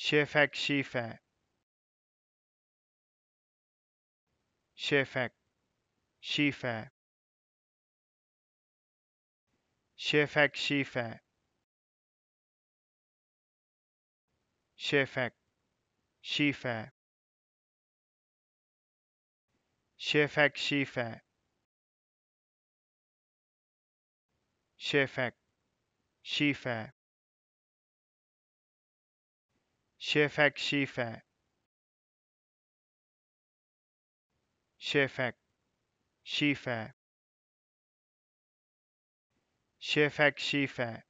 Shafak Shifak Shafak Shifak Shafak Shifak Shafak Shifak Shafak Shifak Shafak Shifak Shafak Shifak Shafak Shifak Shifak